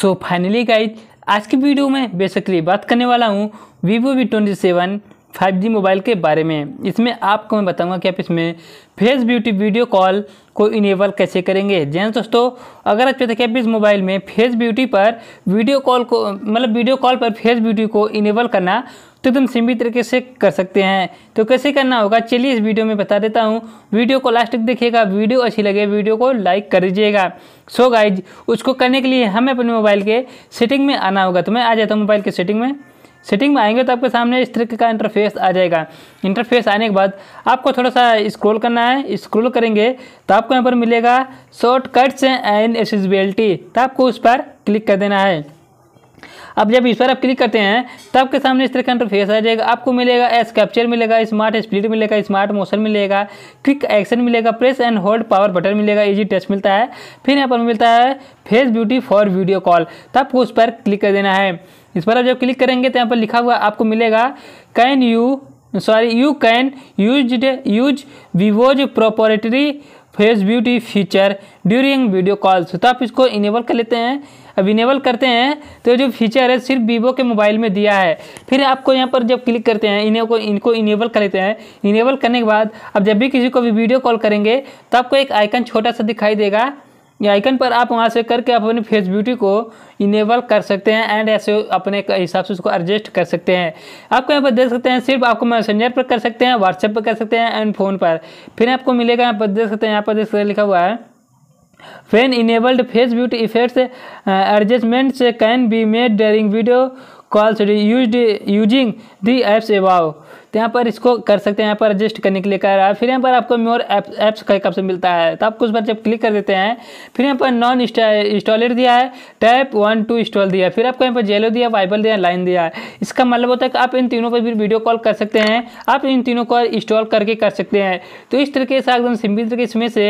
so finally guys आज की video में बेसिकली बात करने वाला हूँ Vivo V twenty seven 5G mobile के बारे में इसमें आपको मैं बताऊंगा कि आप इसमें फेस ब्यूटी वीडियो कॉल को इनेबल कैसे करेंगे जैन दोस्तों अगर आप चाहते हैं कि इस मोबाइल में फेस ब्यूटी पर वीडियो कॉल को मतलब वीडियो कॉल पर फेस ब्यूटी को इनेबल करना तो एकदम सिंपल तरीके से कर सकते हैं तो कैसे करना होगा चलिए इस वीडियो में बता देता हूँ वीडियो को लास्ट तक देखिएगा वीडियो अच्छी लगे वीडियो को लाइक कर दीजिएगा सो गाइज उसको करने के लिए हमें अपने मोबाइल के सेटिंग में आना होगा तो मैं आ जाता हूँ मोबाइल के सेटिंग में सेटिंग में आएंगे तो आपके सामने इस तरीके का इंटरफेस आ जाएगा इंटरफेस आने के बाद आपको थोड़ा सा स्क्रॉल करना है स्क्रॉल करेंगे तो आपको यहाँ पर मिलेगा शॉर्टकट्स एंड एसेसबिलिटी तो आपको उस पर क्लिक कर देना है अब जब इस पर आप क्लिक करते हैं तब आपके सामने इस तरह का इंटरफेस आ जाएगा आपको मिलेगा एस कैप्चर मिलेगा स्मार्ट स्प्लिट मिलेगा स्मार्ट मोशन मिलेगा क्विक एक्शन मिलेगा press and hold power button मिलेगा इजी टच मिलता है फिर यहाँ पर मिलता है face beauty for video call तो आपको उस पर क्लिक कर देना है इस पर आप जब क्लिक करेंगे तो यहाँ पर लिखा हुआ आपको मिलेगा can you sorry you can use use Vivo's proprietary face beauty feature during video calls तो आप इसको इनेबल कर लेते हैं अब इनेबल करते हैं तो जो फीचर है सिर्फ वीवो के मोबाइल में दिया है फिर आपको यहाँ पर जब क्लिक करते हैं इन्हें को इनको इनेबल कर लेते हैं इनेबल करने के बाद अब जब भी किसी को भी वीडियो कॉल करेंगे तो आपको एक आइकन छोटा सा दिखाई देगा ये आइकन पर आप वहाँ से करके आप अपनी फेस ब्यूटी को इनेबल कर सकते हैं एंड ऐसे अपने हिसाब से उसको एडजस्ट कर सकते हैं आपको यहाँ पर देख सकते हैं सिर्फ आपको मैसेंजर पर कर सकते हैं व्हाट्सएप पर कर सकते हैं एंड फ़ोन पर फिर आपको मिलेगा यहाँ पर देख सकते हैं यहाँ पर देख सकते हैं लिखा हुआ है when enabled face beauty effects adjustments can be made during video calls use using the apps above तो यहाँ पर इसको कर सकते हैं यहाँ पर एडजस्ट करने के लिए कर रहा है फिर यहाँ पर आपको मोर ऐप्स का एक ऑप्शन मिलता है तो आपको उस पर जब क्लिक कर देते हैं फिर यहाँ पर नॉन इंस्टॉलर दिया है टैप वन टू इंस्टॉल दिया फिर आपको यहाँ पर जेलो दिया वाइबल दिया लाइन दिया है इसका मतलब होता है कि आप इन तीनों पर भी वीडियो कॉल कर सकते हैं आप इन तीनों को इंस्टॉल करके कर सकते हैं तो इस तरीके से एकदम सिंपल तरीके इसमें से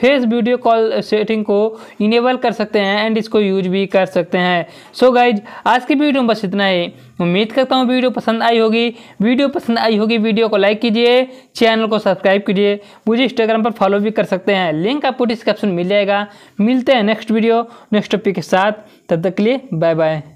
फेस वीडियो कॉल सेटिंग को इनेबल कर सकते हैं एंड इसको यूज भी कर सकते हैं सो so गाइज आज की वीडियो में बस इतना ही उम्मीद करता हूँ वीडियो पसंद आई होगी वीडियो पसंद आई होगी वीडियो को लाइक कीजिए चैनल को सब्सक्राइब कीजिए मुझे इंस्टाग्राम पर फॉलो भी कर सकते हैं लिंक आपको डिस्क्रिप्शन मिल जाएगा मिलते हैं नेक्स्ट वीडियो नेक्स्ट टॉपिक के साथ तब तक के लिए बाय बाय